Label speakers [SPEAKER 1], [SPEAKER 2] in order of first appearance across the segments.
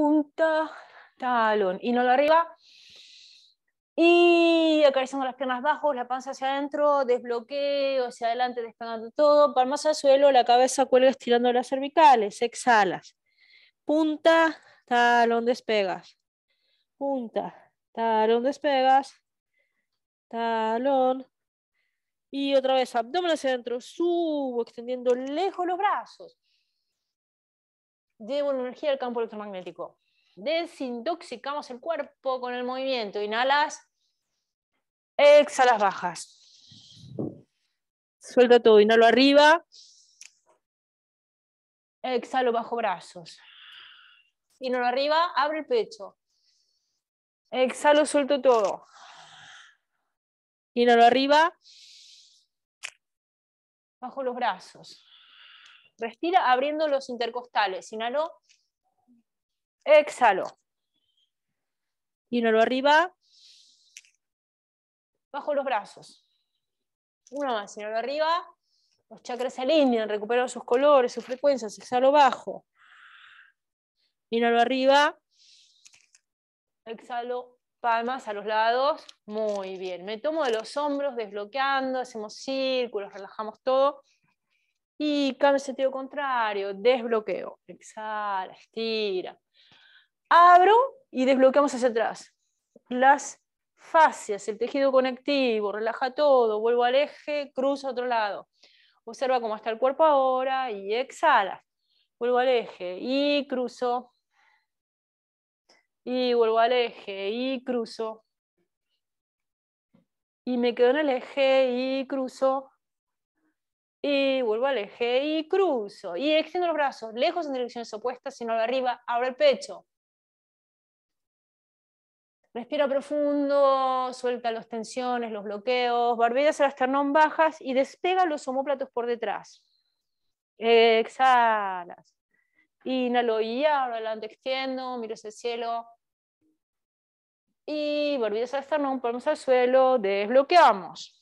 [SPEAKER 1] punta, talón, y no lo arriba. Y acariciando las piernas bajo, la panza hacia adentro, desbloqueo hacia adelante, despegando todo, palmas al suelo, la cabeza cuelga estirando las cervicales, exhalas. Punta, talón, despegas. Punta, talón, despegas. Talón. Y otra vez, abdomen hacia adentro, subo, extendiendo lejos los brazos llevo energía al campo electromagnético. Desintoxicamos el cuerpo con el movimiento. Inhalas, exhalas, bajas. Suelta todo, inhalo arriba. Exhalo bajo brazos. Inhalo arriba, abre el pecho. Exhalo, suelto todo. Inhalo arriba. Bajo los brazos. Respira abriendo los intercostales. inhalo, exhalo, inhalo arriba. Bajo los brazos. Una más. inhalo arriba. Los chakras se alinean, recuperan sus colores, sus frecuencias. Exhalo bajo. Inhalo arriba. Exhalo palmas a los lados. Muy bien. Me tomo de los hombros, desbloqueando, hacemos círculos, relajamos todo. Y cambio sentido contrario, desbloqueo, exhala, estira. Abro y desbloqueamos hacia atrás. Las fascias, el tejido conectivo, relaja todo, vuelvo al eje, cruzo a otro lado. Observa cómo está el cuerpo ahora y exhala. Vuelvo al eje y cruzo. Y vuelvo al eje y cruzo. Y me quedo en el eje y cruzo y vuelvo al eje y cruzo y extiendo los brazos lejos en direcciones opuestas, sino arriba, abro el pecho. Respira profundo, suelta las tensiones, los bloqueos, barbillas al esternón bajas y despega los homóplatos por detrás. Exhalas. Inhalo y abro, adelante, extiendo, miro hacia el cielo. Y barbillas al esternón, ponemos al suelo, desbloqueamos.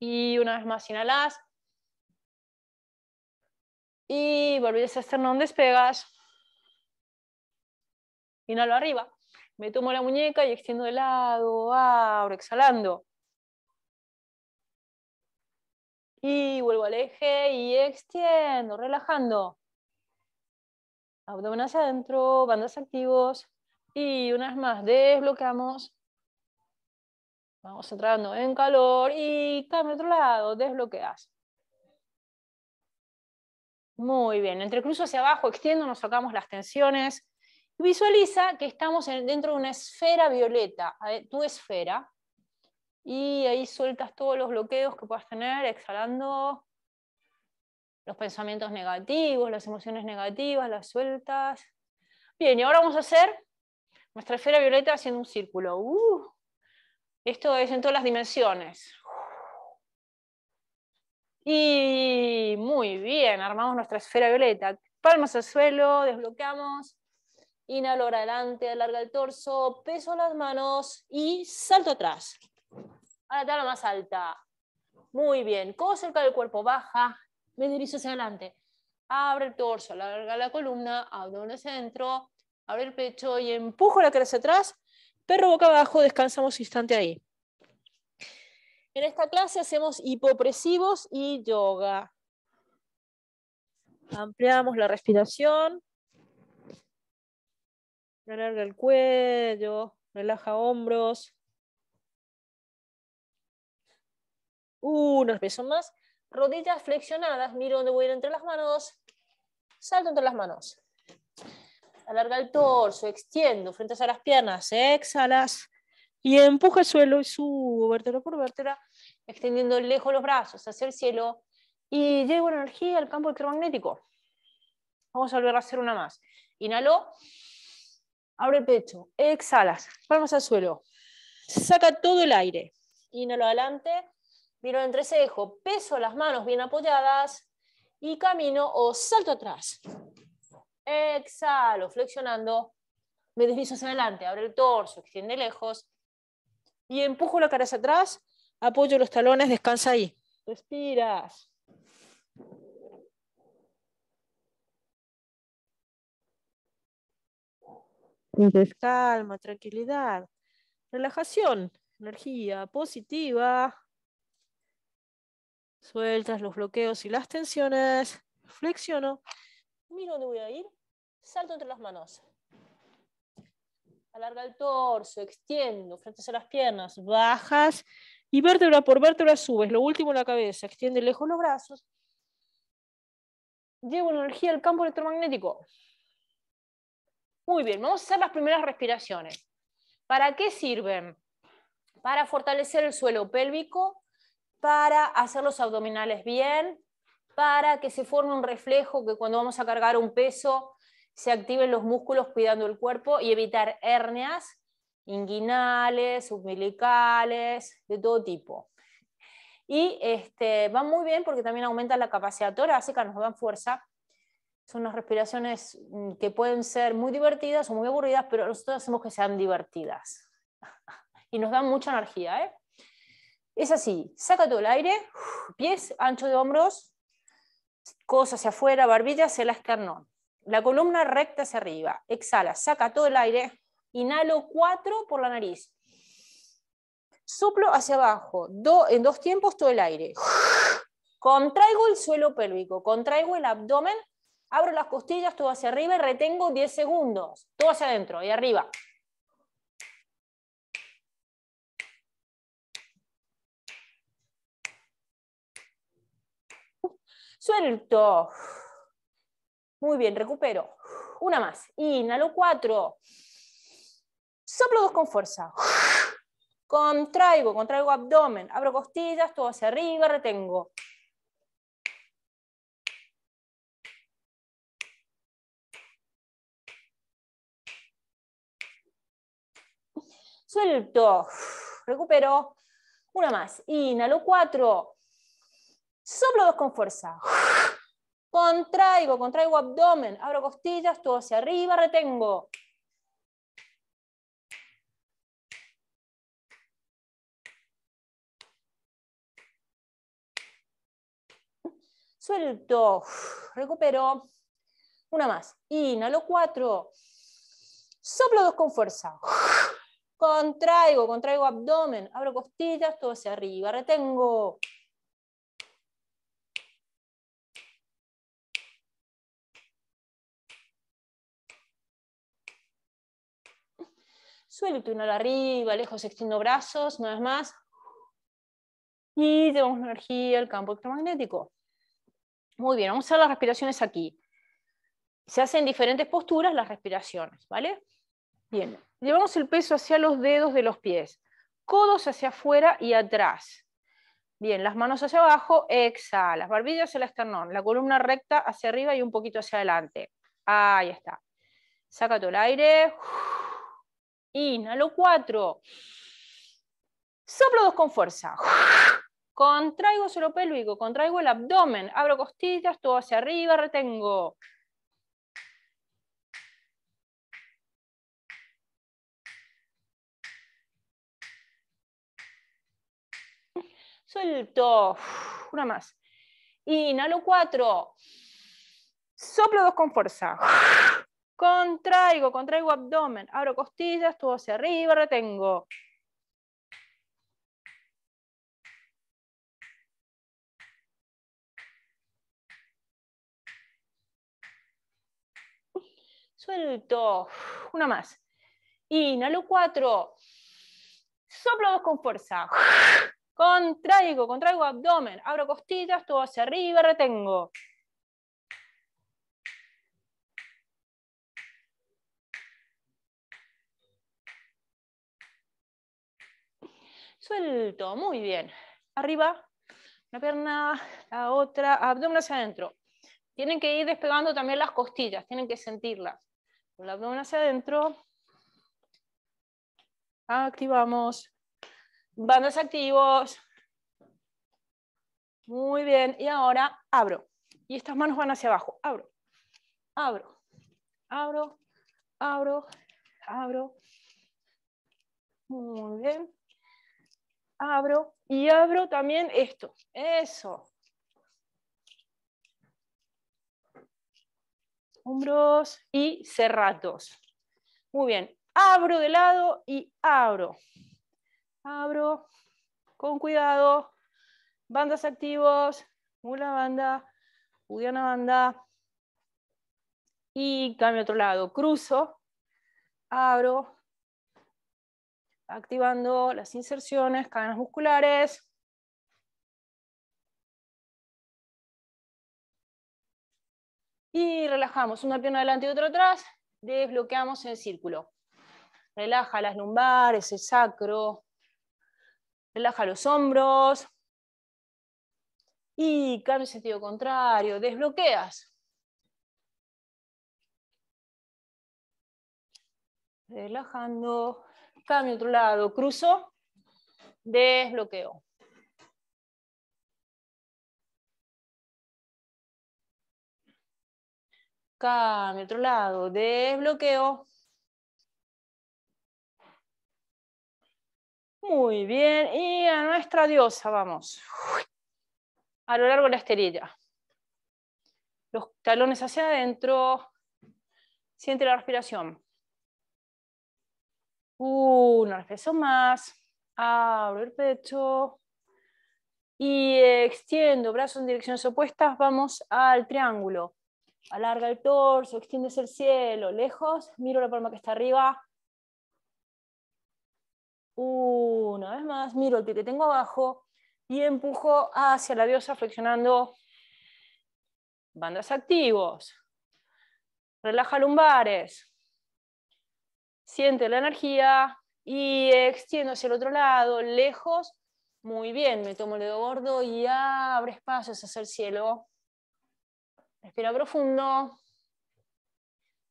[SPEAKER 1] Y una vez más inhalas. Y volví a esternón, despegas. Inhalo arriba. Me tomo la muñeca y extiendo de lado, abro, exhalando. Y vuelvo al eje y extiendo, relajando. Abdomen hacia adentro, bandas activos. Y una vez más, desbloqueamos. Vamos entrando en calor y cambio otro lado, desbloqueas. Muy bien, entre cruzo hacia abajo, extiendo, nos sacamos las tensiones. Visualiza que estamos dentro de una esfera violeta, eh, tu esfera. Y ahí sueltas todos los bloqueos que puedas tener, exhalando los pensamientos negativos, las emociones negativas, las sueltas. Bien, y ahora vamos a hacer nuestra esfera violeta haciendo un círculo. Uh. Esto es en todas las dimensiones. Y muy bien, armamos nuestra esfera violeta. Palmas al suelo, desbloqueamos. Inhalo adelante, alarga el torso, peso las manos y salto atrás. A la tabla más alta. Muy bien, cojo cerca del cuerpo, baja, me dirijo hacia adelante. Abre el torso, alarga la columna, abdomen el centro, abre el pecho y empujo la hacia atrás Perro boca abajo, descansamos instante ahí. En esta clase hacemos hipopresivos y yoga. Ampliamos la respiración. Alarga el cuello, relaja hombros. Unos pesos más. Rodillas flexionadas, miro dónde voy a ir entre las manos. Salto entre las manos alarga el torso, extiendo, frente a las piernas, exhalas y empuja el suelo y subo vértebra por vértebra, extendiendo lejos los brazos hacia el cielo y llevo la energía al campo electromagnético. Vamos a volver a hacer una más. Inhalo, abre el pecho, exhalas, palmas al suelo, saca todo el aire. Inhalo adelante, miro entrecejo, peso las manos bien apoyadas y camino o salto atrás exhalo, flexionando, me deslizo hacia adelante, abro el torso, extiende lejos y empujo la cara hacia atrás, apoyo los talones, descansa ahí. Respiras. calma, tranquilidad, relajación, energía positiva. Sueltas los bloqueos y las tensiones. Flexiono. Mira dónde voy a ir. Salto entre las manos. Alarga el torso, extiendo, frente a las piernas, bajas y vértebra por vértebra subes. Lo último en la cabeza, extiende lejos los brazos. Llevo energía al campo electromagnético. Muy bien, vamos a hacer las primeras respiraciones. ¿Para qué sirven? Para fortalecer el suelo pélvico, para hacer los abdominales bien, para que se forme un reflejo que cuando vamos a cargar un peso se activen los músculos cuidando el cuerpo y evitar hernias inguinales, umbilicales, de todo tipo. Y este, va muy bien porque también aumenta la capacidad torácica, nos dan fuerza. Son unas respiraciones mm, que pueden ser muy divertidas o muy aburridas, pero nosotros hacemos que sean divertidas. Y nos dan mucha energía. ¿eh? Es así, saca todo el aire, pies ancho de hombros, cosas hacia afuera, barbilla hacia el esternón la columna recta hacia arriba. Exhala, saca todo el aire. Inhalo 4 por la nariz. Soplo hacia abajo, en dos tiempos todo el aire. Contraigo el suelo pélvico, contraigo el abdomen, abro las costillas todo hacia arriba y retengo 10 segundos. Todo hacia adentro y arriba. Suelto. Muy bien, recupero. Una más. Inhalo cuatro. Soplo dos con fuerza. Contraigo, contraigo abdomen. Abro costillas, todo hacia arriba, retengo. Suelto. Recupero. Una más. Inhalo cuatro. Soplo dos con fuerza. Contraigo, contraigo abdomen, abro costillas, todo hacia arriba, retengo. Suelto, recupero. Una más. Inhalo cuatro. Soplo dos con fuerza. Contraigo, contraigo abdomen, abro costillas, todo hacia arriba, retengo. Suelto la arriba, lejos, extiendo brazos, no vez más. Y llevamos energía el campo electromagnético. Muy bien, vamos a hacer las respiraciones aquí. Se hacen diferentes posturas las respiraciones, ¿vale? Bien, llevamos el peso hacia los dedos de los pies, codos hacia afuera y atrás. Bien, las manos hacia abajo, exhalas, barbilla hacia el esternón, la columna recta hacia arriba y un poquito hacia adelante. Ahí está. Saca todo el aire. Inhalo 4. Soplo dos con fuerza. Contraigo suelo pélvico, contraigo el abdomen, abro costillas, todo hacia arriba, retengo. Suelto. Una más. Inhalo 4. Soplo dos con fuerza. Contraigo, contraigo abdomen, abro costillas, tubo hacia arriba, retengo. Suelto. Una más. Inhalo 4. Soplo dos con fuerza. Contraigo, contraigo abdomen, abro costillas, tubo hacia arriba, retengo. suelto, muy bien. Arriba, una pierna, la otra, abdomen hacia adentro. Tienen que ir despegando también las costillas, tienen que sentirlas. Con el abdomen hacia adentro, activamos, bandas activos. Muy bien, y ahora abro. Y estas manos van hacia abajo, abro, abro, abro, abro, abro. Muy bien abro y abro también esto. Eso. Hombros y cerratos. Muy bien. Abro de lado y abro. Abro con cuidado. Bandas activos. Una banda. Una banda. Y cambio a otro lado. Cruzo. Abro activando las inserciones, cadenas musculares. Y relajamos una pierna adelante y otra atrás, desbloqueamos el círculo. Relaja las lumbares, el sacro, relaja los hombros. Y cambio sentido contrario, desbloqueas. Relajando cambio otro lado, cruzo, desbloqueo. Cambio otro lado, desbloqueo. Muy bien, y a nuestra diosa vamos. A lo largo de la esterilla. Los talones hacia adentro. Siente la respiración. Uno, uh, respiro más. Abro el pecho. Y extiendo brazos en direcciones opuestas. Vamos al triángulo. Alarga el torso, extiendes el cielo. Lejos, miro la palma que está arriba. Uh, una vez más, miro el pie que tengo abajo y empujo hacia la diosa flexionando bandas activos. Relaja lumbares siente la energía y extiendo hacia el otro lado, lejos. Muy bien, me tomo el dedo gordo y abre espacios hacia el cielo. Respira profundo.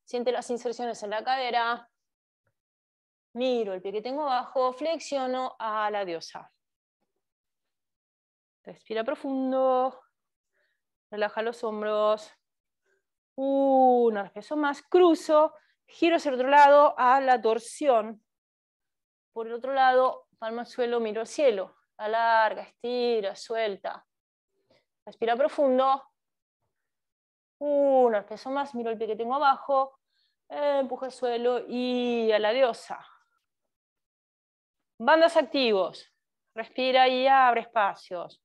[SPEAKER 1] Siente las inserciones en la cadera. Miro el pie que tengo abajo, flexiono a la diosa. Respira profundo. Relaja los hombros. Un respiro más, cruzo Giro hacia el otro lado a la torsión. Por el otro lado, palma al suelo, miro al cielo. Alarga, estira, suelta. Respira profundo. Una peso más, miro el pie que tengo abajo. Eh, Empuja al suelo y a la diosa. Bandas activos. Respira y abre espacios.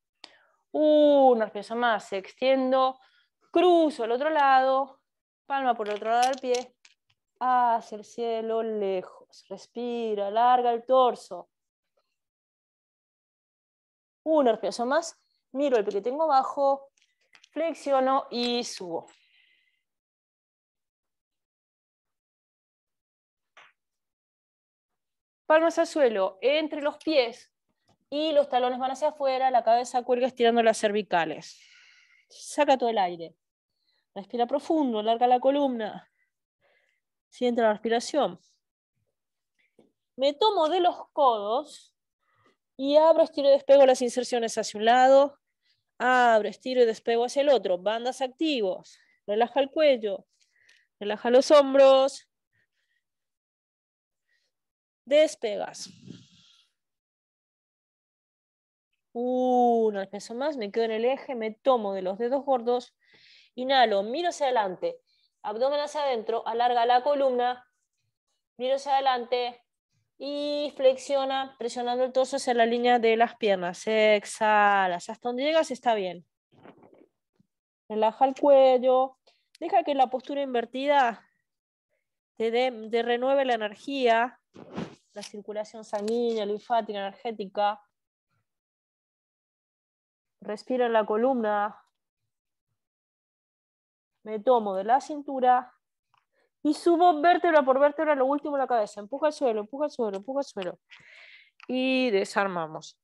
[SPEAKER 1] Uno, peso más, extiendo. Cruzo al otro lado. Palma por el otro lado del pie hacia el cielo lejos. Respira, alarga el torso. Un respiración más. Miro el pie que tengo abajo, flexiono y subo. Palmas al suelo, entre los pies y los talones van hacia afuera, la cabeza cuelga estirando las cervicales. Saca todo el aire. Respira profundo, alarga la columna. Siente la respiración. Me tomo de los codos y abro, estiro y despego las inserciones hacia un lado. Abro, estiro y despego hacia el otro. Bandas activos. Relaja el cuello. Relaja los hombros. Despegas. Una peso más, me quedo en el eje, me tomo de los dedos gordos, inhalo, miro hacia adelante, abdomen hacia adentro, alarga la columna, mira hacia adelante y flexiona presionando el torso hacia la línea de las piernas. Exhala. hasta donde llegas está bien. Relaja el cuello, deja que la postura invertida te, de, te renueve la energía, la circulación sanguínea, linfática, energética. Respira en la columna, me tomo de la cintura y subo vértebra por vértebra, lo último la cabeza. Empuja al suelo, empuja al suelo, empuja al suelo. Y desarmamos.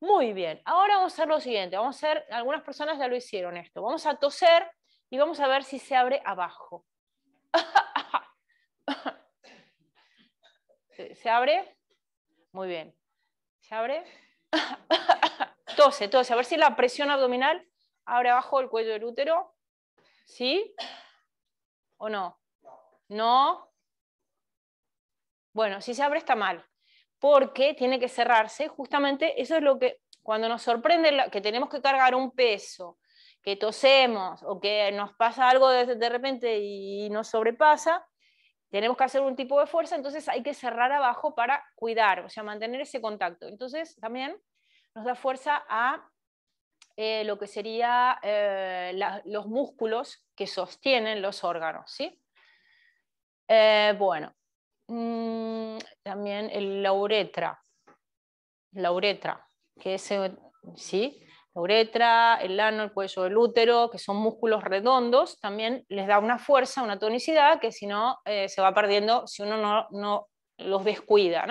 [SPEAKER 1] Muy bien, ahora vamos a hacer lo siguiente. Vamos a hacer, algunas personas ya lo hicieron esto. Vamos a toser y vamos a ver si se abre abajo. ¿Se abre? Muy bien. ¿Se abre? Tose, tose. A ver si la presión abdominal abre abajo el cuello del útero. ¿Sí? ¿O no? No. Bueno, si se abre está mal, porque tiene que cerrarse. Justamente eso es lo que, cuando nos sorprende que tenemos que cargar un peso, que tosemos o que nos pasa algo de, de repente y nos sobrepasa, tenemos que hacer un tipo de fuerza, entonces hay que cerrar abajo para cuidar, o sea, mantener ese contacto. Entonces también nos da fuerza a eh, lo que serían eh, los músculos que sostienen los órganos. ¿sí? Eh, bueno, mm, también la uretra, la uretra, ¿sí? la uretra, el ano, el cuello, el útero, que son músculos redondos, también les da una fuerza, una tonicidad que si no se va perdiendo si uno no, no los descuida.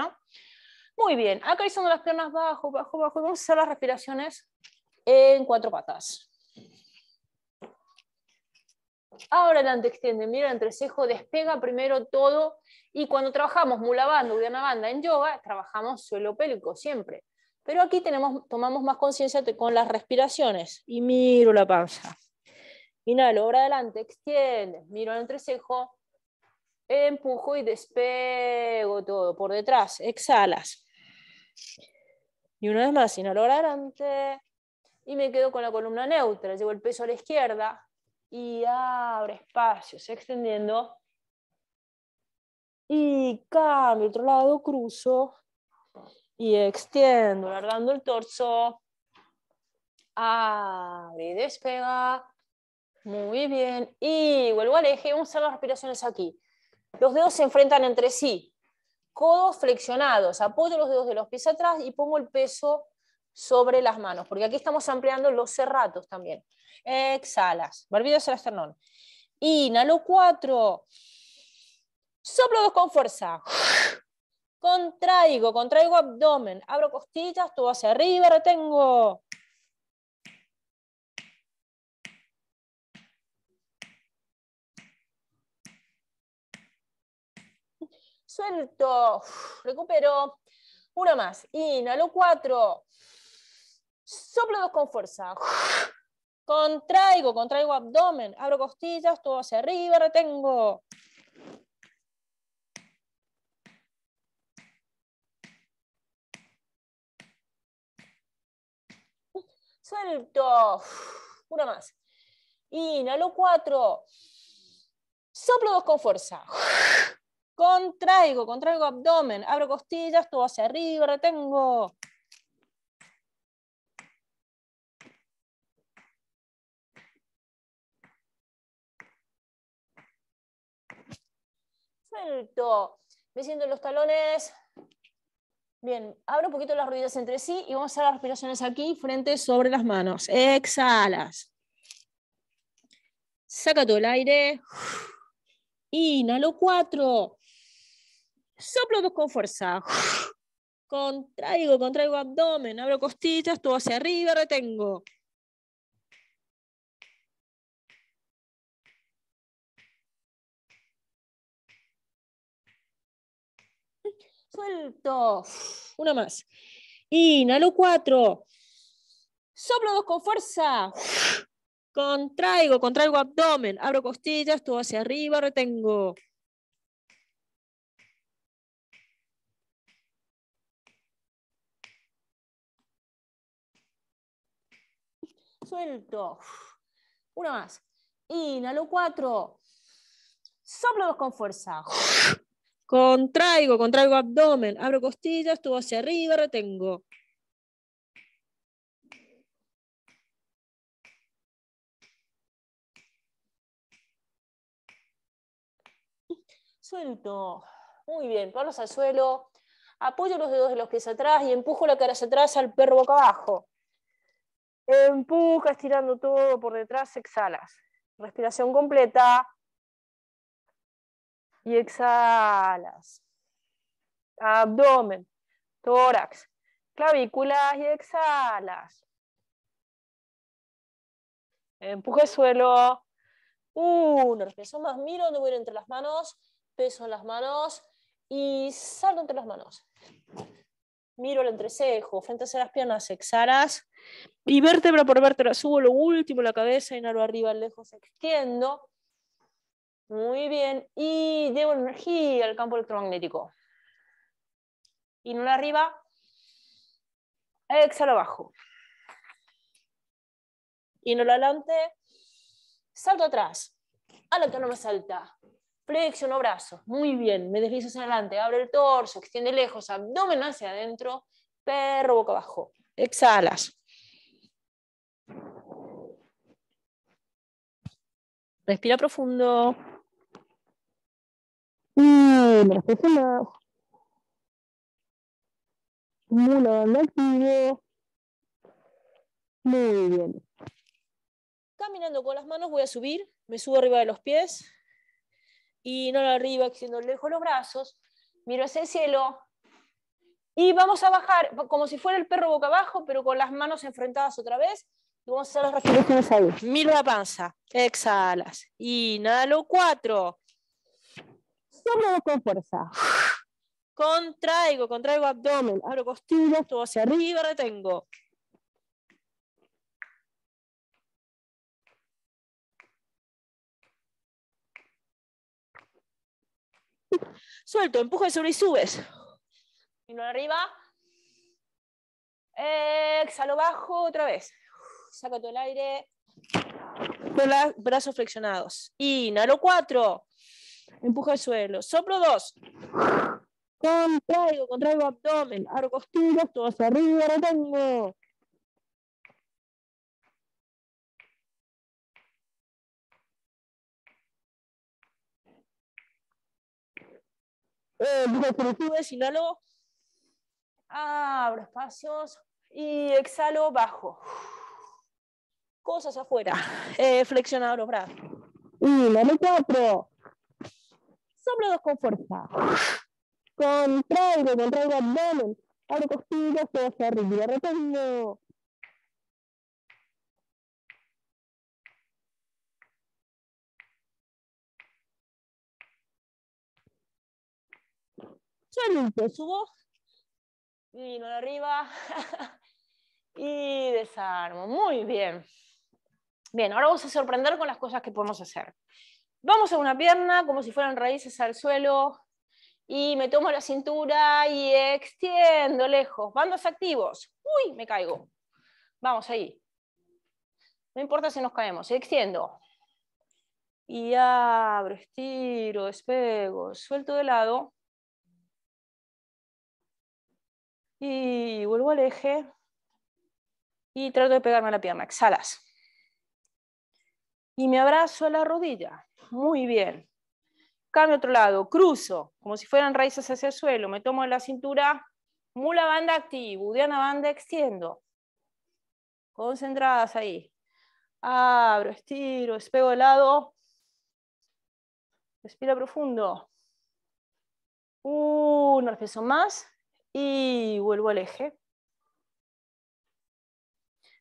[SPEAKER 1] Muy bien, acariciando las piernas bajo, bajo, bajo, vamos a hacer las respiraciones en cuatro patas. Ahora adelante, extiende, mira el entrecejo, despega primero todo. Y cuando trabajamos mula banda, udiana banda en yoga, trabajamos suelo pélvico siempre. Pero aquí tenemos, tomamos más conciencia con las respiraciones. Y miro la panza. Inhalo, ahora adelante, extiende. miro el entrecejo, empujo y despego todo por detrás. Exhalas. Y una vez más, inhalo, ahora adelante, y me quedo con la columna neutra. Llevo el peso a la izquierda y abro espacios, extendiendo. Y cambio, otro lado, cruzo y extiendo, alargando el torso. Abre y despega. Muy bien. Y vuelvo al eje. Vamos a hacer las respiraciones aquí. Los dedos se enfrentan entre sí. Codos flexionados. Apoyo los dedos de los pies atrás y pongo el peso sobre las manos, porque aquí estamos ampliando los cerratos también. Exhalas, barbidos el esternón. Inhalo Cuatro. Soplo dos con fuerza. Contraigo, contraigo abdomen. Abro costillas, todo hacia arriba, retengo. Suelto, recupero. Una más. Inhalo Cuatro soplo con fuerza. Contraigo, contraigo abdomen, abro costillas, todo hacia arriba, retengo. Suelto. Una más. Inhalo cuatro. Soplo dos con fuerza. Contraigo, contraigo abdomen, abro costillas, todo hacia arriba, retengo. Perfecto, Me siento en los talones. Bien, abro un poquito las rodillas entre sí y vamos a hacer las respiraciones aquí, frente sobre las manos. Exhalas. Saca todo el aire. Inhalo cuatro. Soplo dos con fuerza. Contraigo, contraigo abdomen, abro costillas, todo hacia arriba, retengo. Suelto. Una más. Inhalo cuatro, Soplo dos con fuerza. Contraigo, contraigo abdomen. Abro costillas, todo hacia arriba, retengo. Suelto. Una más. Inhalo cuatro, Soplo dos con fuerza. Contraigo, contraigo abdomen, abro costillas, tubo hacia arriba, retengo. Suelto. Muy bien, palmas al suelo. Apoyo los dedos de los pies atrás y empujo la cara hacia atrás al perro boca abajo. Empuja estirando todo por detrás, exhalas. Respiración completa y exhalas. Abdomen, tórax, clavículas y exhalas. Empuje suelo. Uno, respiro más, miro donde voy a entre las manos, peso en las manos y salto entre las manos. Miro el entrecejo, frente hacia las piernas, exhalas. Y vértebra por vértebra subo lo último, la cabeza, inhalo arriba, lejos, extiendo. Muy bien. Y llevo energía al campo electromagnético. Inhalo arriba. Exhalo abajo. Inhalo adelante. Salto atrás. A que no me salta. Flexiono brazos. Muy bien. Me deslizo hacia adelante. Abro el torso. Extiende lejos. Abdomen hacia adentro. Perro boca abajo. Exhalas. Respira profundo. Y me Muy bien. Caminando con las manos voy a subir, me subo arriba de los pies, y no arriba, extiendo lejos los brazos, miro hacia el cielo, y vamos a bajar como si fuera el perro boca abajo, pero con las manos enfrentadas otra vez. Y vamos a hacer las respiraciones ahí. Miro la panza. Exhalas. Inhalo cuatro con fuerza. Contraigo, contraigo abdomen, abro costillas, todo hacia arriba, retengo. Suelto, empujo sobre y subes. Inhalo arriba. Exhalo bajo otra vez. Saco todo el aire. Brazos flexionados. Inhalo cuatro. Empuja el suelo. Soplo dos. Contraigo, contraigo abdomen. Abro costillas, todo hacia arriba, retengo. Eh, inhalo. Abro espacios y exhalo bajo. Cosas afuera. Eh, flexionado los brazos. meto cuatro con fuerza. Contraigo, contraigo abdomen, abro costillas, todo hacia arriba, retengo. su subo, Vino de arriba y desarmo. Muy bien. Bien, ahora vamos a sorprender con las cosas que podemos hacer. Vamos a una pierna como si fueran raíces al suelo y me tomo la cintura y extiendo lejos. Bandos activos. Uy, me caigo. Vamos ahí. No importa si nos caemos, extiendo. Y abro, estiro, despego, suelto de lado. Y vuelvo al eje. Y trato de pegarme la pierna. Exhalas. Y me abrazo a la rodilla muy bien. Cambio a otro lado, cruzo, como si fueran raíces hacia el suelo, me tomo de la cintura, mula banda activo, udiana banda extiendo. Concentradas ahí. Abro, estiro, despego de lado. Respira profundo. Un respiro más y vuelvo al eje.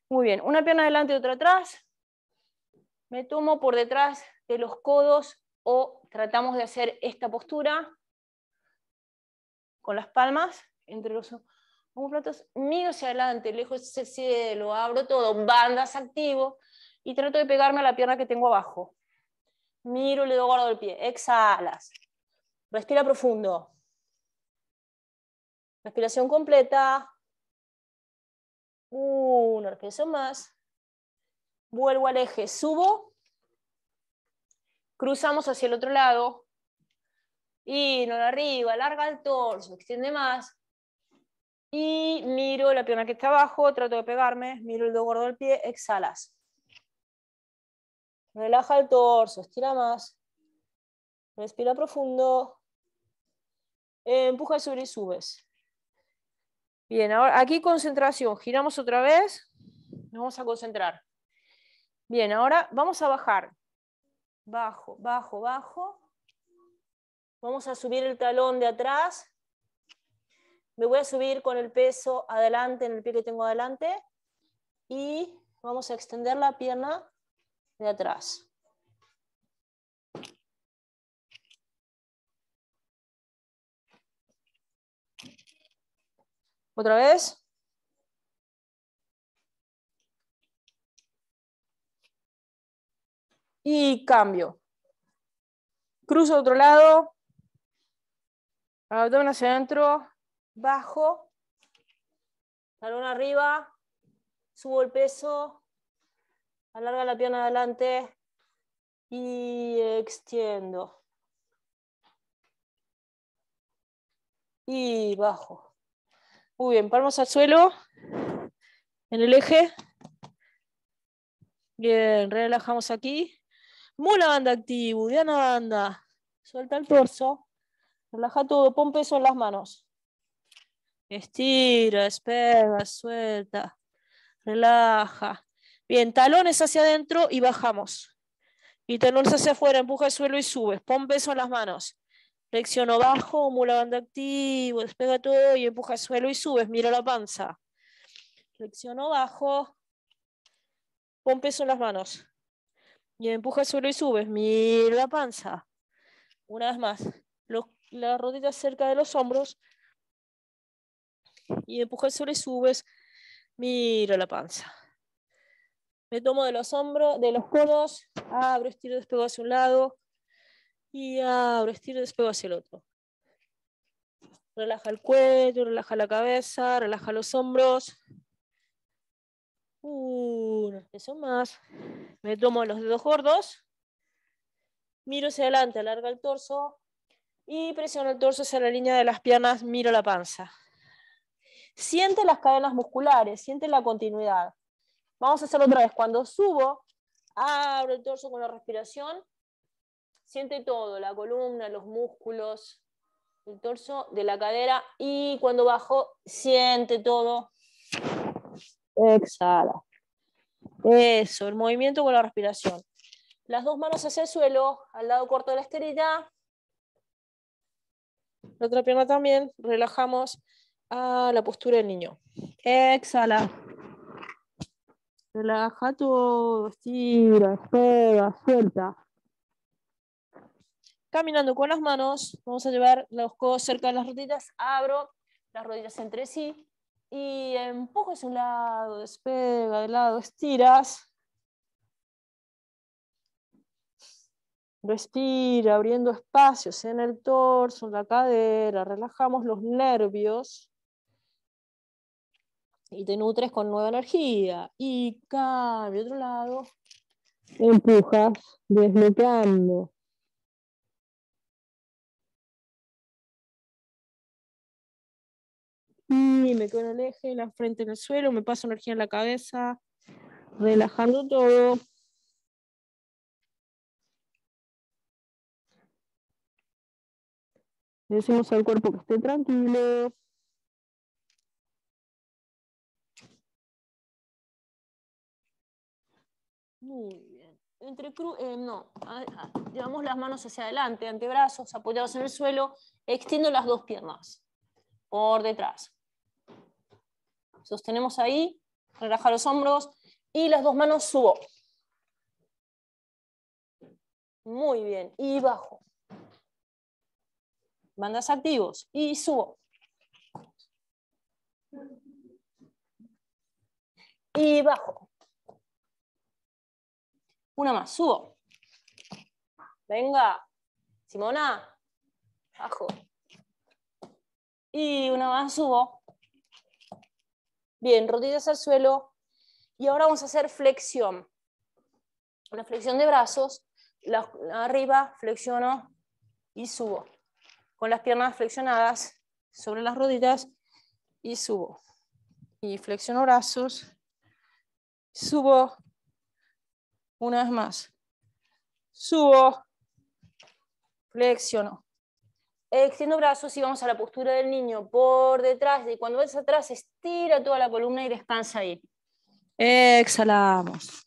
[SPEAKER 1] Muy bien, una pierna adelante y otra atrás. Me tomo por detrás los codos o tratamos de hacer esta postura con las palmas entre los platos, miro hacia adelante, lejos ese cielo, abro todo, bandas activo y trato de pegarme a la pierna que tengo abajo. Miro, le doy guardo el pie, exhalas, respira profundo. Respiración completa. uno respiración más. Vuelvo al eje, subo cruzamos hacia el otro lado, inhalo arriba, larga el torso, extiende más, y miro la pierna que está abajo, trato de pegarme, miro el dedo gordo del pie, exhalas. Relaja el torso, estira más, respira profundo, empuja, sobre y subes. Bien, ahora aquí concentración, giramos otra vez, nos vamos a concentrar. Bien, ahora vamos a bajar bajo, bajo, bajo. Vamos a subir el talón de atrás. Me voy a subir con el peso adelante, en el pie que tengo adelante. Y vamos a extender la pierna de atrás. Otra vez. y cambio. Cruzo a otro lado, abdomen hacia adentro, bajo, talón arriba, subo el peso, alarga la pierna adelante y extiendo. Y bajo. Muy bien, palmas al suelo, en el eje. Bien, relajamos aquí. Mula banda activo, Diana anda, Suelta el torso. Relaja todo, pon peso en las manos. Estira, espera, suelta. Relaja. Bien, talones hacia adentro y bajamos. Y talones hacia afuera, empuja el suelo y subes. Pon peso en las manos. Flexiono bajo, mula banda activo, despega todo y empuja el suelo y subes. Mira la panza. Flexiono bajo. Pon peso en las manos y empujas suelo y subes. Mira la panza. Una vez más. Los, las rodillas cerca de los hombros. Y empujas sobre y subes. Mira la panza. Me tomo de los hombros, de los codos. Abro, estiro, despego hacia un lado. Y abro, estiro, despego hacia el otro. Relaja el cuello, relaja la cabeza, relaja los hombros. Una uh, son más, me tomo los dedos gordos, miro hacia adelante, alarga el torso y presiono el torso hacia la línea de las piernas, miro la panza. Siente las cadenas musculares, siente la continuidad. Vamos a hacerlo otra vez. Cuando subo, abro el torso con la respiración, siente todo, la columna, los músculos, el torso de la cadera y cuando bajo, siente todo Exhala. Eso, el movimiento con la respiración. Las dos manos hacia el suelo, al lado corto de la esterilla. La otra pierna también. Relajamos a la postura del niño. Exhala. Relaja todo, estira, pega, suelta. Caminando con las manos, vamos a llevar los codos cerca de las rodillas. Abro las rodillas entre sí. Y empujas un lado, despega de lado, estiras. Respira, abriendo espacios en el torso, en la cadera. Relajamos los nervios. Y te nutres con nueva energía. Y cambio, otro lado. Empujas, desbloqueando. y me quedo en el eje, la frente en el suelo, me paso energía en la cabeza, relajando todo. Le decimos al cuerpo que esté tranquilo. Muy bien. Entre eh, no, llevamos las manos hacia adelante, antebrazos apoyados en el suelo, extiendo las dos piernas por detrás sostenemos ahí, relaja los hombros y las dos manos subo. Muy bien, y bajo. Bandas activos y subo. Y bajo. Una más, subo. Venga, Simona, bajo. Y una más, subo. Bien, rodillas al suelo. Y ahora vamos a hacer flexión. Una flexión de brazos. arriba flexiono y subo. Con las piernas flexionadas sobre las rodillas y subo. Y flexiono brazos. Subo. Una vez más. Subo. Flexiono extiendo brazos y vamos a la postura del niño por detrás. Y cuando ves atrás, estira toda la columna y descansa ahí. Exhalamos.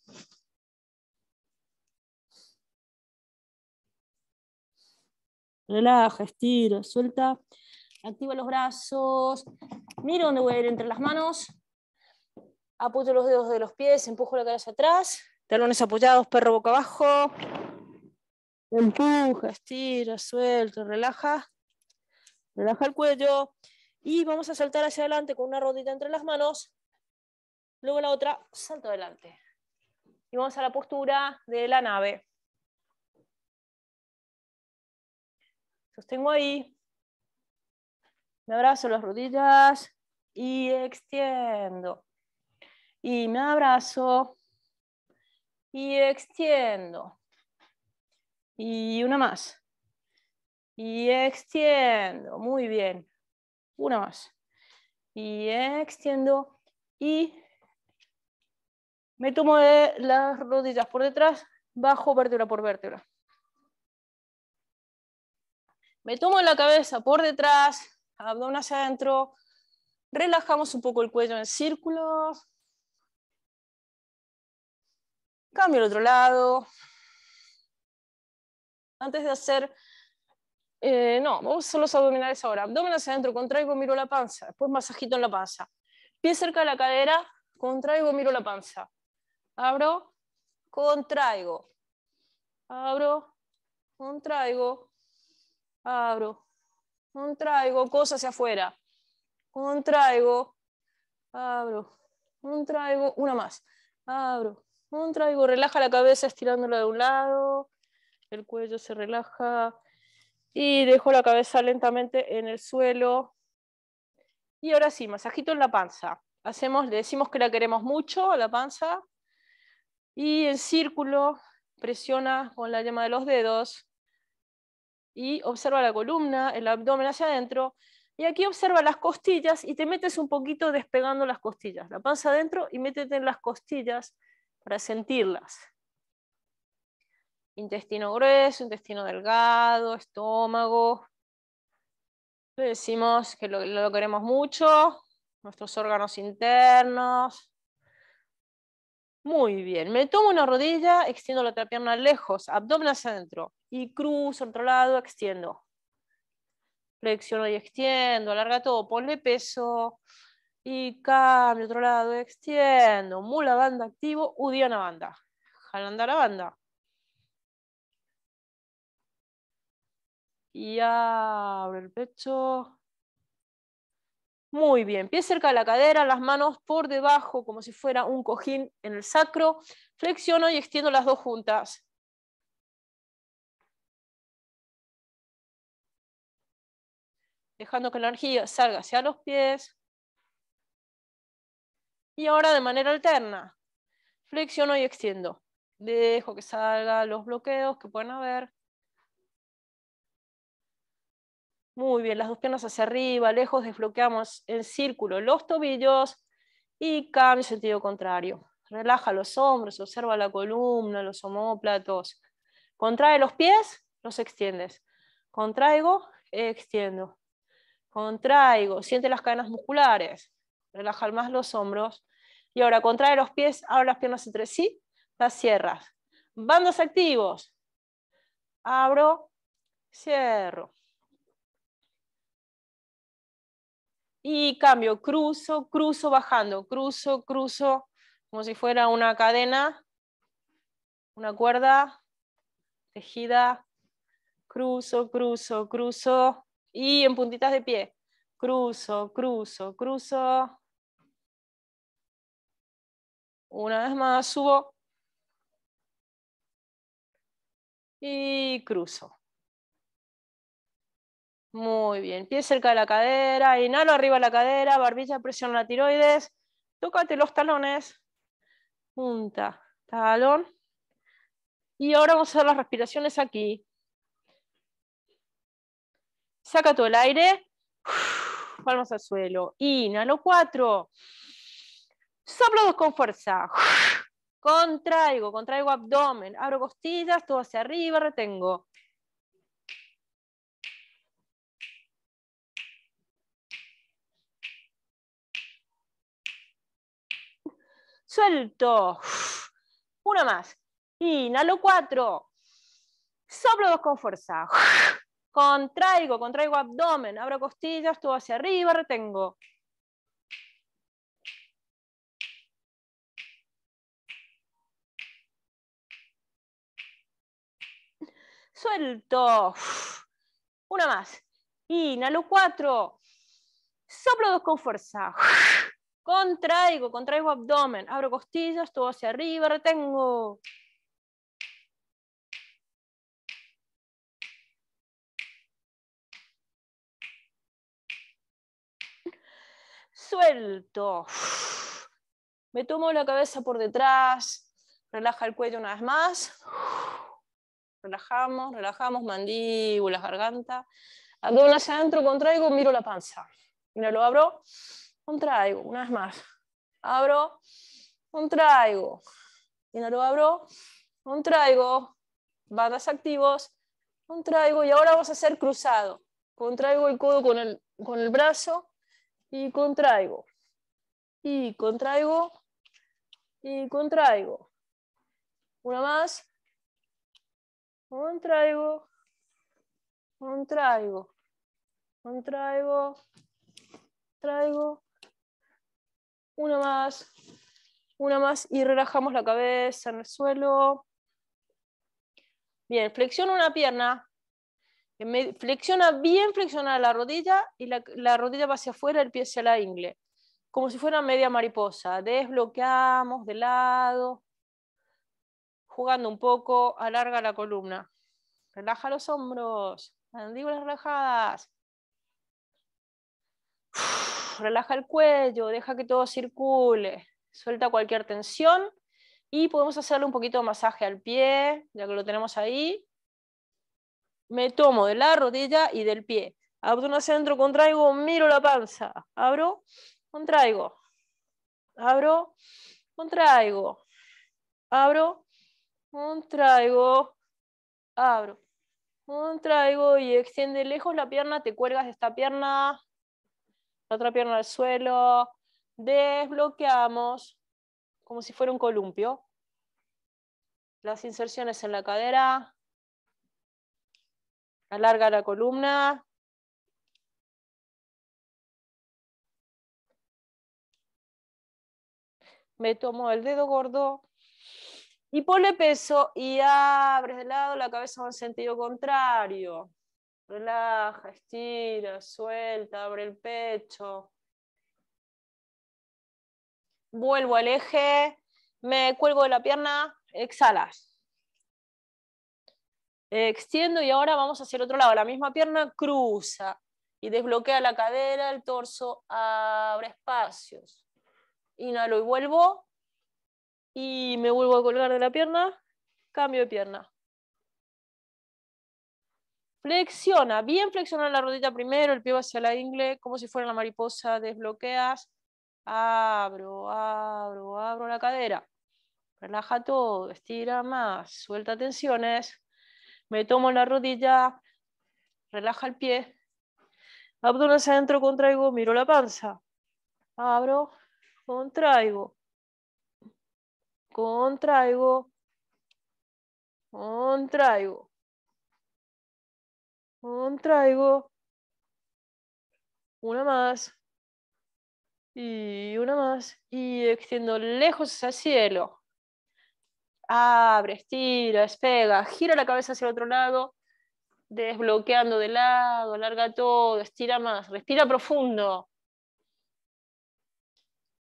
[SPEAKER 1] Relaja, estira, suelta. Activa los brazos. Miro dónde voy a ir entre las manos. Apoyo los dedos de los pies, empujo la cara hacia atrás. Talones apoyados, perro boca abajo. Empuja, estira, suelta, relaja relaja el cuello y vamos a saltar hacia adelante con una rodilla entre las manos, luego la otra, salto adelante. Y vamos a la postura de la nave. Sostengo ahí, me abrazo las rodillas y extiendo. Y me abrazo y extiendo. Y una más. Y extiendo, muy bien. Una más. Y extiendo y me tomo de las rodillas por detrás, bajo vértebra por vértebra. Me tomo la cabeza por detrás, abdomen hacia adentro, relajamos un poco el cuello en círculos. Cambio al otro lado. Antes de hacer eh, no, vamos a hacer los abdominales ahora. Abdomen hacia adentro, contraigo, miro la panza. Después masajito en la panza. Pie cerca de la cadera, contraigo, miro la panza. Abro, contraigo. Abro, contraigo. Abro, contraigo. Cosa hacia afuera. Contraigo. Abro, contraigo. Una más. Abro, contraigo. Relaja la cabeza estirándola de un lado. El cuello se relaja y dejo la cabeza lentamente en el suelo. Y ahora sí, masajito en la panza. Hacemos, le decimos que la queremos mucho a la panza y en círculo presiona con la yema de los dedos y observa la columna, el abdomen hacia adentro. Y aquí observa las costillas y te metes un poquito despegando las costillas, la panza adentro y métete en las costillas para sentirlas intestino grueso, intestino delgado, estómago. Le decimos que lo, queremos mucho, nuestros órganos internos. Muy bien, me tomo una rodilla, extiendo la otra pierna lejos, abdomen hacia adentro y cruzo otro lado, extiendo. Flexiono y extiendo, alarga todo, ponle peso y cambio otro lado, extiendo, mula banda activo, udiana banda, jalanda la banda. y abre el pecho. Muy bien, Pies cerca de la cadera, las manos por debajo como si fuera un cojín en el sacro. Flexiono y extiendo las dos juntas. Dejando que la energía salga hacia los pies. Y ahora de manera alterna. Flexiono y extiendo. Dejo que salga los bloqueos que pueden haber. Muy bien, las dos piernas hacia arriba, lejos, desbloqueamos en círculo los tobillos y cambio sentido contrario. Relaja los hombros, observa la columna, los homóplatos. Contrae los pies, los extiendes. Contraigo, extiendo. Contraigo, siente las cadenas musculares. Relaja más los hombros. Y ahora contrae los pies, abre las piernas entre sí, las cierras. Bandos activos. Abro, cierro. y cambio, cruzo, cruzo bajando, cruzo, cruzo, como si fuera una cadena, una cuerda tejida, cruzo, cruzo, cruzo, y en puntitas de pie, cruzo, cruzo, cruzo. Una vez más subo y cruzo. Muy bien, pie cerca de la cadera, inhalo arriba la cadera, barbilla, presión la tiroides, tócate los talones, punta, talón. Y ahora vamos a hacer las respiraciones aquí. Saca todo el aire, palmas al suelo, inhalo cuatro, soplo dos con fuerza, contraigo, contraigo abdomen, abro costillas, todo hacia arriba, retengo. Suelto. Una más. Inhalo cuatro. Soplo dos con fuerza. Contraigo, contraigo abdomen. Abro costillas, todo hacia arriba, retengo. Suelto. Una más. Inhalo cuatro. Soplo dos con fuerza. Contraigo, contraigo abdomen, abro costillas, todo hacia arriba, retengo. Suelto. Me tomo la cabeza por detrás, relaja el cuello una vez más. Relajamos, relajamos, mandíbulas, garganta. Abdomen hacia adentro, contraigo, miro la panza. Mira, lo abro contraigo, una vez más, abro, contraigo, lo abro, contraigo, bandas activos, contraigo y ahora vamos a hacer cruzado, contraigo el codo con el, brazo y contraigo, y contraigo, y contraigo, una más, contraigo, contraigo, contraigo, traigo, una más. una más y relajamos la cabeza en el suelo. Bien, flexiona una pierna. Flexiona bien flexiona la rodilla y la, la rodilla va hacia afuera, el pie hacia la ingle. Como si fuera media mariposa. Desbloqueamos de lado. Jugando un poco, alarga la columna. Relaja los hombros, mandíbulas relajadas relaja el cuello, deja que todo circule, suelta cualquier tensión y podemos hacerle un poquito de masaje al pie, ya que lo tenemos ahí. Me tomo de la rodilla y del pie. Abro un centro, contraigo, miro la panza. Abro, contraigo. Abro, contraigo. Abro, contraigo. Abro, contraigo y extiende lejos la pierna, te cuelgas de esta pierna, la otra pierna al suelo, desbloqueamos como si fuera un columpio. Las inserciones en la cadera, alarga la columna. Me tomo el dedo gordo y pone peso y abres de lado la cabeza en sentido contrario. Relaja, estira, suelta, abre el pecho. Vuelvo al eje, me cuelgo de la pierna, exhalas. Extiendo y ahora vamos hacia el otro lado. La misma pierna cruza y desbloquea la cadera, el torso, abre espacios. Inhalo y vuelvo. Y me vuelvo a colgar de la pierna, cambio de pierna. Flexiona, bien flexiona la rodilla primero, el pie hacia la ingle, como si fuera la mariposa, desbloqueas, abro, abro, abro la cadera. Relaja todo, estira más, suelta tensiones, me tomo la rodilla, relaja el pie, abdomen hacia adentro, contraigo, miro la panza, abro, contraigo, contraigo, contraigo. Traigo una más y una más y extiendo lejos hacia el cielo. Abre, estira, despega, gira la cabeza hacia el otro lado, desbloqueando de lado, larga todo, estira más, respira profundo.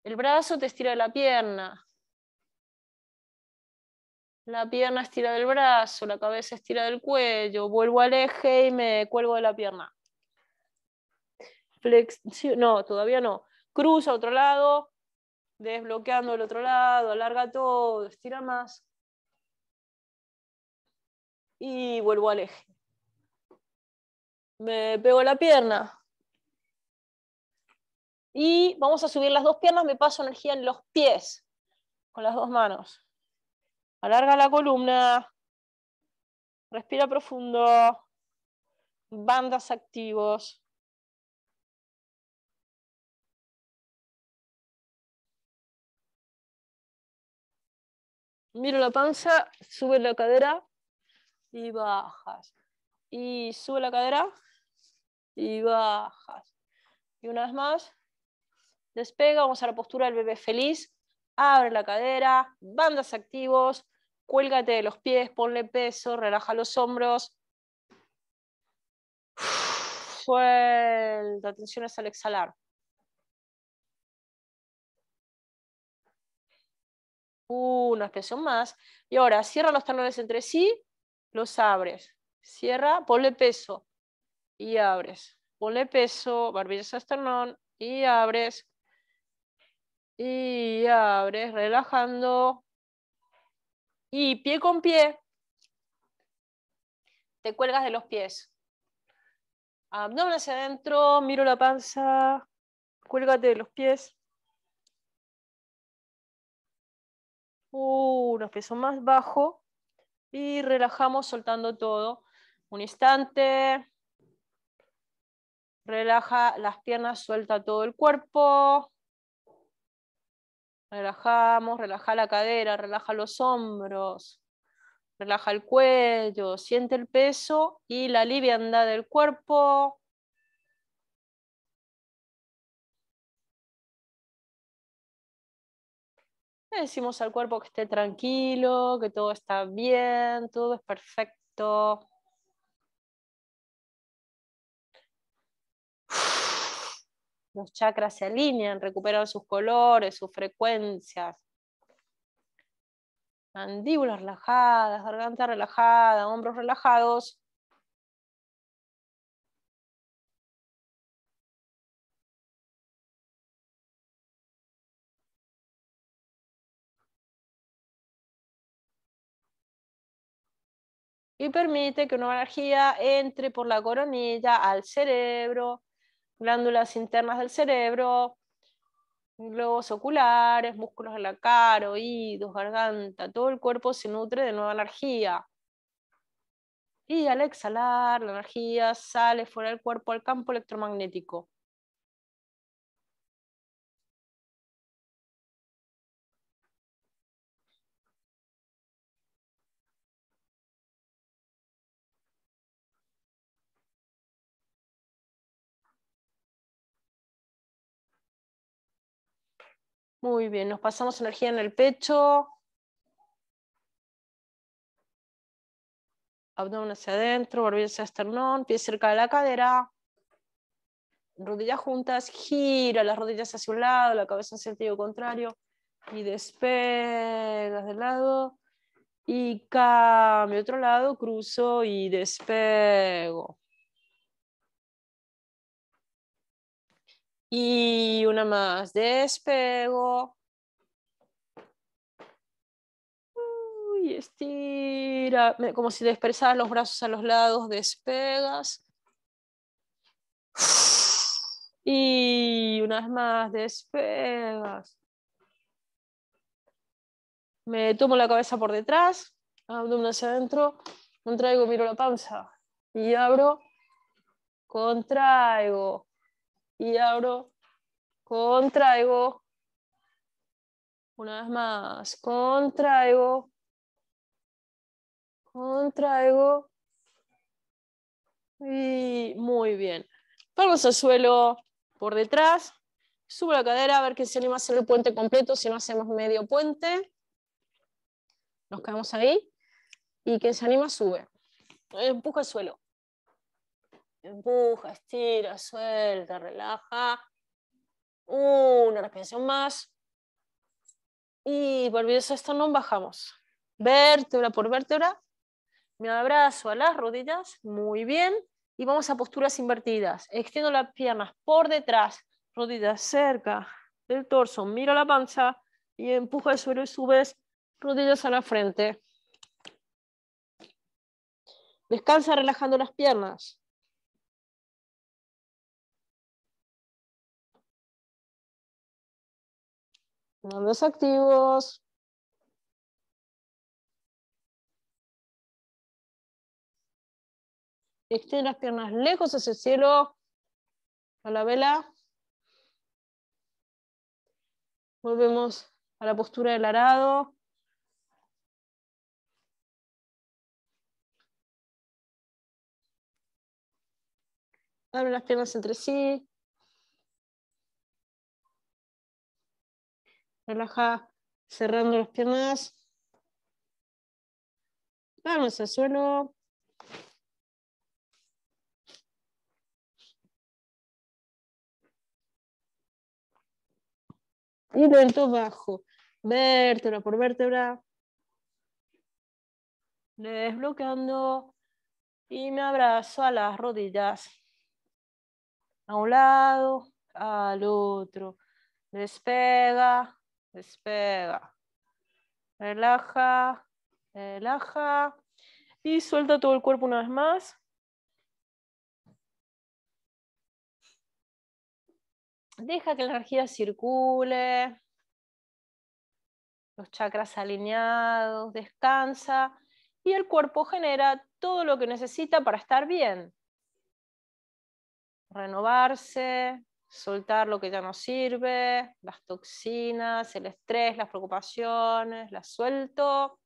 [SPEAKER 1] El brazo te estira de la pierna. La pierna estira del brazo, la cabeza estira del cuello, vuelvo al eje y me cuelgo de la pierna. no, todavía no. Cruza a otro lado, desbloqueando el otro lado, alarga todo, estira más. Y vuelvo al eje. Me pego la pierna. Y vamos a subir las dos piernas, me paso energía en los pies, con las dos manos. Alarga la columna. Respira profundo. Bandas activos. Miro la panza, sube la cadera y bajas. Y sube la cadera y bajas. Y una vez más, despega, vamos a la postura del bebé feliz. Abre la cadera, bandas activos, cuélgate de los pies, ponle peso, relaja los hombros. Suelta es al exhalar. Una expresión más. Y ahora cierra los talones entre sí, los abres. Cierra, ponle peso y abres. Ponle peso, barbillas a esternón y abres. Y abres, relajando. Y pie con pie, te cuelgas de los pies. Abdomen hacia adentro, miro la panza, cuélgate de los pies. unos uh, peso más bajo y relajamos soltando todo. Un instante. Relaja las piernas, suelta todo el cuerpo. Relajamos, relaja la cadera, relaja los hombros, relaja el cuello, siente el peso y la liviandad del cuerpo. Le decimos al cuerpo que esté tranquilo, que todo está bien, todo es perfecto. los chakras se alinean, recuperan sus colores, sus frecuencias. Mandíbulas relajadas, garganta relajada, hombros relajados. y permite que una energía entre por la coronilla al cerebro, glándulas internas del cerebro, globos oculares, músculos de la cara, oídos, garganta, todo el cuerpo se nutre de nueva energía. Y al exhalar, la energía sale fuera del cuerpo al campo electromagnético. Muy bien, nos pasamos energía en el pecho. Abdomen hacia adentro, barbilla esternón, pie cerca de la cadera. Rodillas juntas, gira las rodillas hacia un lado, la cabeza en sentido contrario. Y despegas del lado. Y cambio otro lado, cruzo y despego. Y una más, despego. Y estira, como si despresas los brazos a los lados, despegas. Y una más, despegas. Me tomo la cabeza por detrás, abdomen hacia adentro, contraigo, miro la panza y abro, contraigo, y abro, contraigo, una vez más, contraigo, contraigo y muy bien. Vamos al suelo por detrás, subo la cadera a ver quién se anima a hacer el puente completo, si no hacemos medio puente, nos quedamos ahí y quien se anima sube, empuja el suelo empuja, estira, suelta, relaja. Una respiración más. Y volviendo a esto, no bajamos. Vértebra por vértebra. Me abrazo a las rodillas. Muy bien. Y vamos a posturas invertidas. Extiendo las piernas por detrás, rodillas cerca del torso. Miro la panza y empuja el suelo y subes rodillas a la frente. Descansa relajando las piernas. dos activos. Extiende las piernas lejos hacia el cielo. A la vela. Volvemos a la postura del arado. Abre las piernas entre sí. Relaja cerrando las piernas. Vamos al suelo. Y lento bajo, vértebra por vértebra. Desbloqueando. Y me abrazo a las rodillas. A un lado, al otro. Despega, despega, relaja, relaja y suelta todo el cuerpo una vez más. Deja que la energía circule, los chakras alineados, descansa y el cuerpo genera todo lo que necesita para estar bien. Renovarse, soltar lo que ya no sirve, las toxinas, el estrés, las preocupaciones, las suelto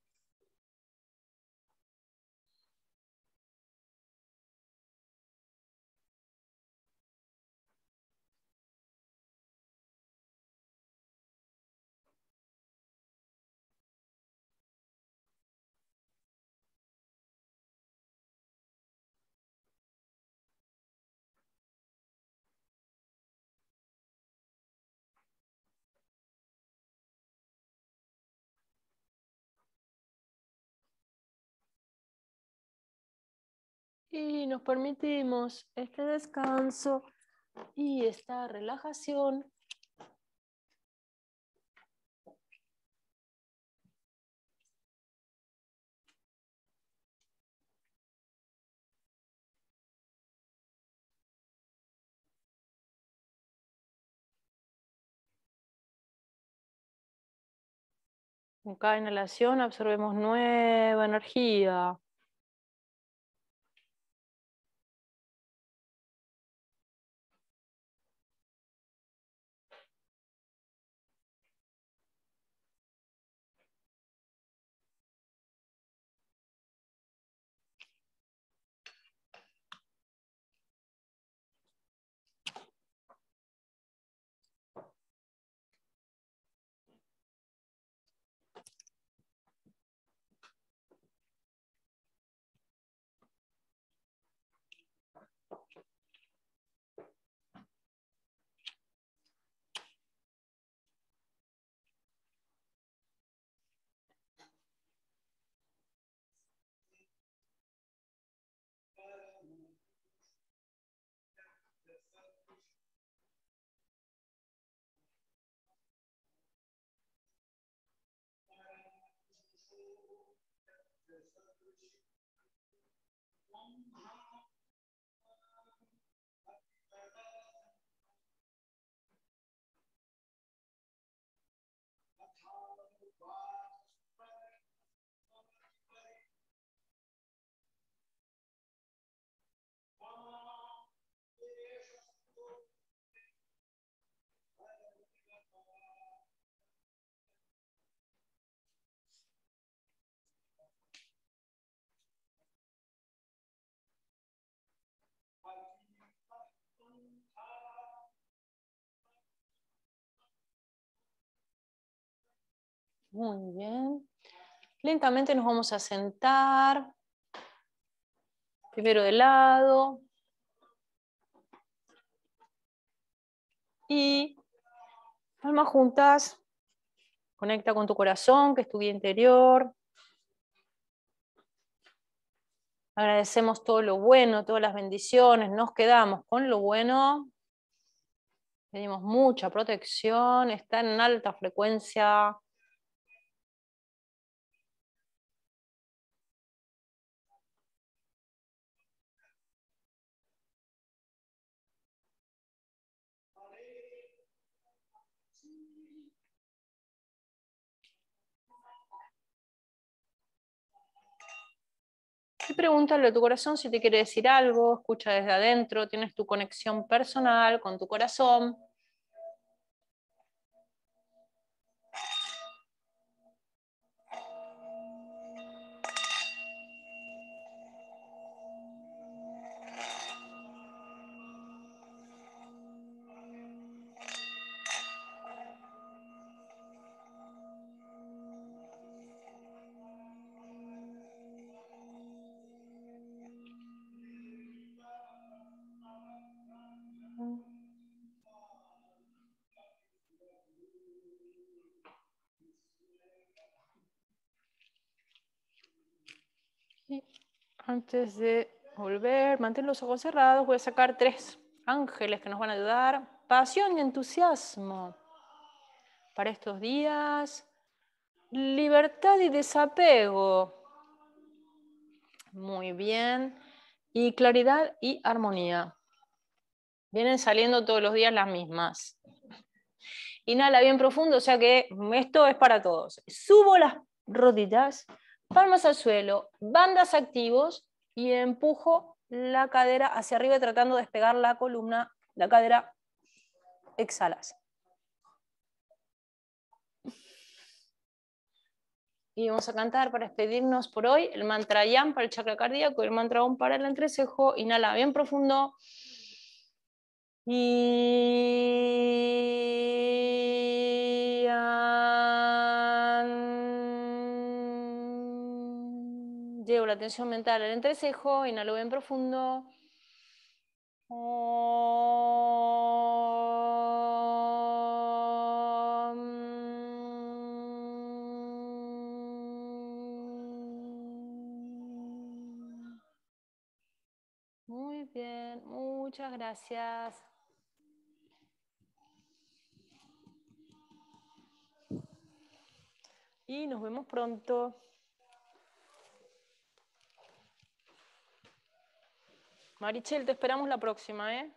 [SPEAKER 1] y nos permitimos este descanso y esta relajación. Con cada inhalación absorbemos nueva energía. Mm-hmm. Muy bien. Lentamente nos vamos a sentar. Primero de lado. Y palmas juntas. Conecta con tu corazón, que es tu interior. Agradecemos todo lo bueno, todas las bendiciones. Nos quedamos con lo bueno. Tenemos mucha protección. Está en alta frecuencia y pregúntale a tu corazón si te quiere decir algo, escucha desde adentro, tienes tu conexión personal con tu corazón Antes de volver, mantén los ojos cerrados. Voy a sacar tres ángeles que nos van a ayudar. Pasión y entusiasmo para estos días. Libertad y desapego. Muy bien. Y claridad y armonía. Vienen saliendo todos los días las mismas. Inhala bien profundo, o sea que esto es para todos. Subo las rodillas palmas al suelo, bandas activos y empujo la cadera hacia arriba tratando de despegar la columna, la cadera, exhalas. Y vamos a cantar para despedirnos por hoy el mantra YAM para el chakra cardíaco, el mantra OM para el entrecejo. Inhala bien profundo. Y... llevo la tensión mental el entrecejo, inhalo bien profundo. Muy bien, muchas gracias. Y nos vemos pronto. Marichel, te esperamos la próxima, ¿eh?